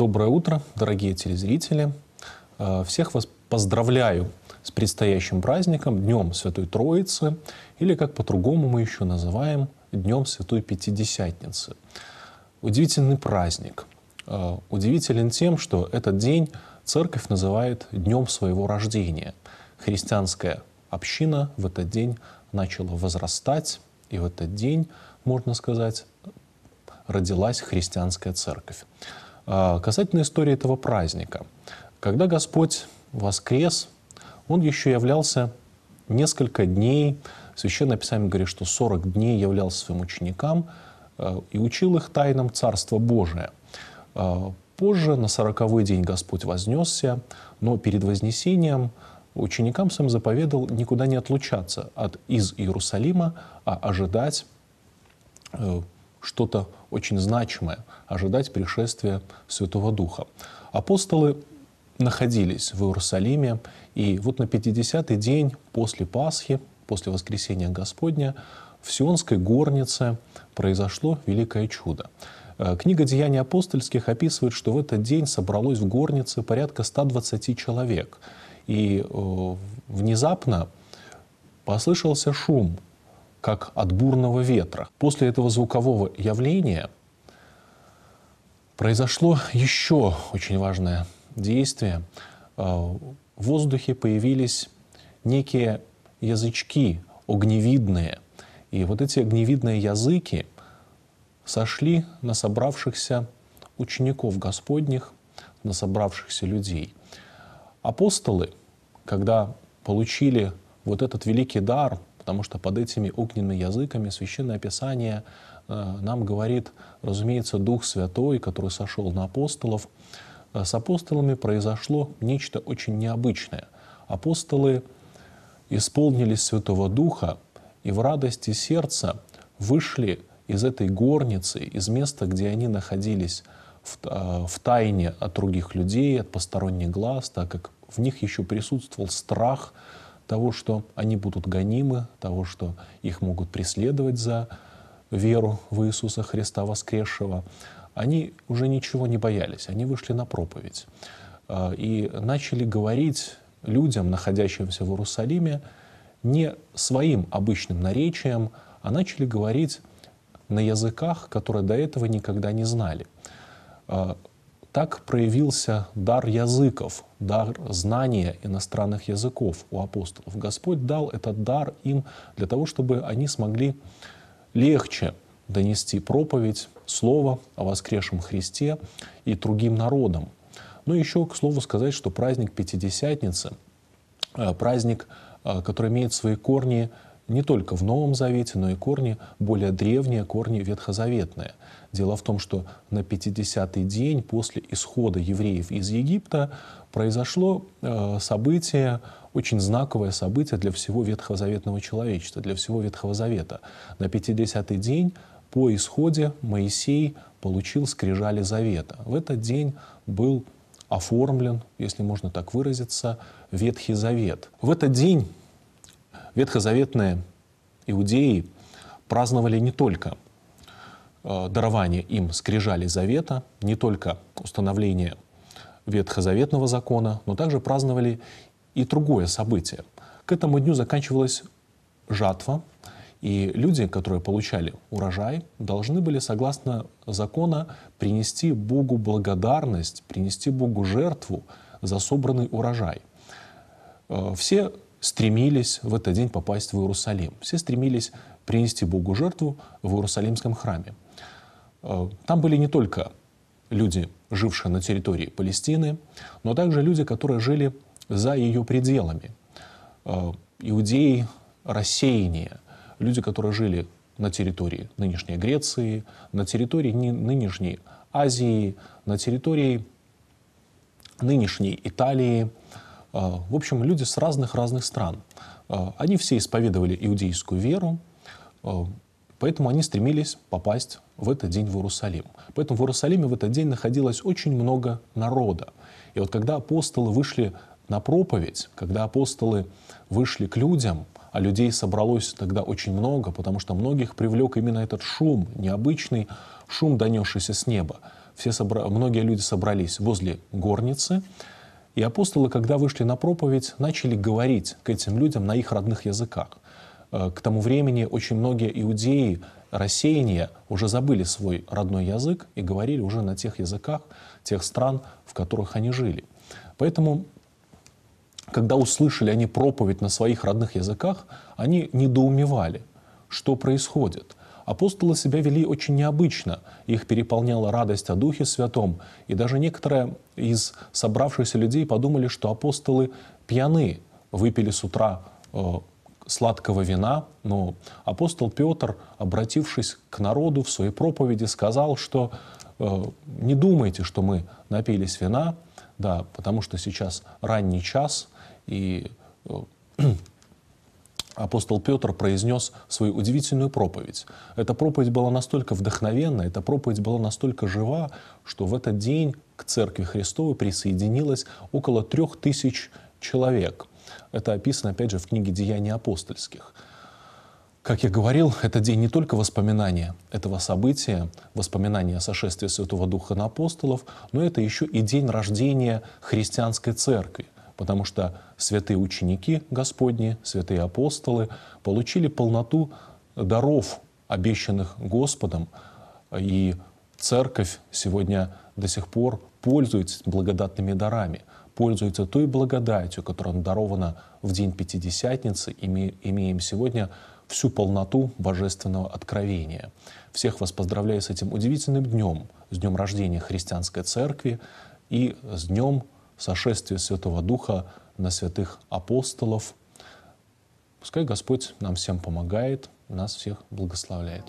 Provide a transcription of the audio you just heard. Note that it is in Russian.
Доброе утро, дорогие телезрители. Э, всех вас поздравляю с предстоящим праздником, Днем Святой Троицы, или, как по-другому мы еще называем, Днем Святой Пятидесятницы. Удивительный праздник. Э, удивителен тем, что этот день церковь называет днем своего рождения. Христианская община в этот день начала возрастать, и в этот день, можно сказать, родилась христианская церковь. А, касательно истории этого праздника. Когда Господь воскрес, Он еще являлся несколько дней, Священное Писание говорит, что 40 дней являлся своим ученикам э, и учил их тайнам Царства Божия. А, позже, на сороковой день, Господь вознесся, но перед вознесением ученикам Сам заповедал никуда не отлучаться от, из Иерусалима, а ожидать э, что-то очень значимое, ожидать пришествия Святого Духа. Апостолы находились в Иерусалиме, и вот на 50-й день после Пасхи, после воскресения Господня, в Сионской горнице произошло великое чудо. Э, книга «Деяний апостольских» описывает, что в этот день собралось в горнице порядка 120 человек. И э, внезапно послышался шум, как от бурного ветра. После этого звукового явления произошло еще очень важное действие. А, в воздухе появились некие язычки огневидные. И вот эти огневидные языки сошли на собравшихся учеников Господних, на собравшихся людей. Апостолы, когда получили вот этот великий дар – Потому что под этими огненными языками Священное Писание э, нам говорит, разумеется, Дух Святой, который сошел на апостолов. Э, с апостолами произошло нечто очень необычное. Апостолы исполнились Святого Духа и в радости сердца вышли из этой горницы, из места, где они находились в, э, в тайне от других людей, от посторонних глаз, так как в них еще присутствовал страх – того, что они будут гонимы, того, что их могут преследовать за веру в Иисуса Христа воскресшего, они уже ничего не боялись, они вышли на проповедь а, и начали говорить людям, находящимся в Иерусалиме, не своим обычным наречием, а начали говорить на языках, которые до этого никогда не знали. А, так проявился дар языков, дар знания иностранных языков у апостолов. Господь дал этот дар им для того, чтобы они смогли легче донести проповедь, слово о воскресшем Христе и другим народам. Ну еще, к слову сказать, что праздник Пятидесятницы, э, праздник, э, который имеет свои корни не только в Новом Завете, но и корни более древние, корни ветхозаветные. Дело в том, что на 50-й день после исхода евреев из Египта произошло э, событие, очень знаковое событие для всего ветхозаветного человечества, для всего Ветхого Завета. На 50-й день по исходе Моисей получил скрижали завета. В этот день был оформлен, если можно так выразиться, Ветхий Завет. В этот день ветхозаветные иудеи праздновали не только э, дарование им скрижали завета, не только установление ветхозаветного закона, но также праздновали и другое событие. К этому дню заканчивалась жатва, и люди, которые получали урожай, должны были, согласно закона, принести Богу благодарность, принести Богу жертву за собранный урожай. Э, все стремились в этот день попасть в Иерусалим. Все стремились принести Богу жертву в Иерусалимском храме. Э, там были не только люди, жившие на территории Палестины, но также люди, которые жили за ее пределами. Э, иудеи рассеяния, люди, которые жили на территории нынешней Греции, на территории нынешней Азии, на территории нынешней Италии – а, в общем, люди с разных-разных стран. А, они все исповедовали иудейскую веру, а, поэтому они стремились попасть в этот день в Иерусалим. Поэтому в Иерусалиме в этот день находилось очень много народа. И вот когда апостолы вышли на проповедь, когда апостолы вышли к людям, а людей собралось тогда очень много, потому что многих привлек именно этот шум, необычный шум, донесшийся с неба. Все собра... Многие люди собрались возле горницы, и апостолы, когда вышли на проповедь, начали говорить к этим людям на их родных языках. Э, к тому времени очень многие иудеи рассеяния уже забыли свой родной язык и говорили уже на тех языках тех стран, в которых они жили. Поэтому, когда услышали они проповедь на своих родных языках, они недоумевали, что происходит. Апостолы себя вели очень необычно. Их переполняла радость о Духе Святом. И даже некоторые из собравшихся людей подумали, что апостолы пьяны, выпили с утра э, сладкого вина. Но апостол Петр, обратившись к народу в своей проповеди, сказал, что э, не думайте, что мы напились вина, да, потому что сейчас ранний час, и э, апостол Петр произнес свою удивительную проповедь. Эта проповедь была настолько вдохновенна, эта проповедь была настолько жива, что в этот день к Церкви Христовой присоединилось около трех тысяч человек. Это описано, опять же, в книге «Деяния апостольских». Как я говорил, этот день не только воспоминания этого события, воспоминания о сошествии Святого Духа на апостолов, но это еще и день рождения христианской церкви – потому что святые ученики Господни, святые апостолы получили полноту даров, обещанных Господом, и церковь сегодня до сих пор пользуется благодатными дарами, пользуется той благодатью, которая дарована в день Пятидесятницы, и мы имеем сегодня всю полноту божественного откровения. Всех вас поздравляю с этим удивительным днем, с днем рождения Христианской Церкви и с днем сошествие Святого Духа на святых апостолов. Пускай Господь нам всем помогает, нас всех благословляет.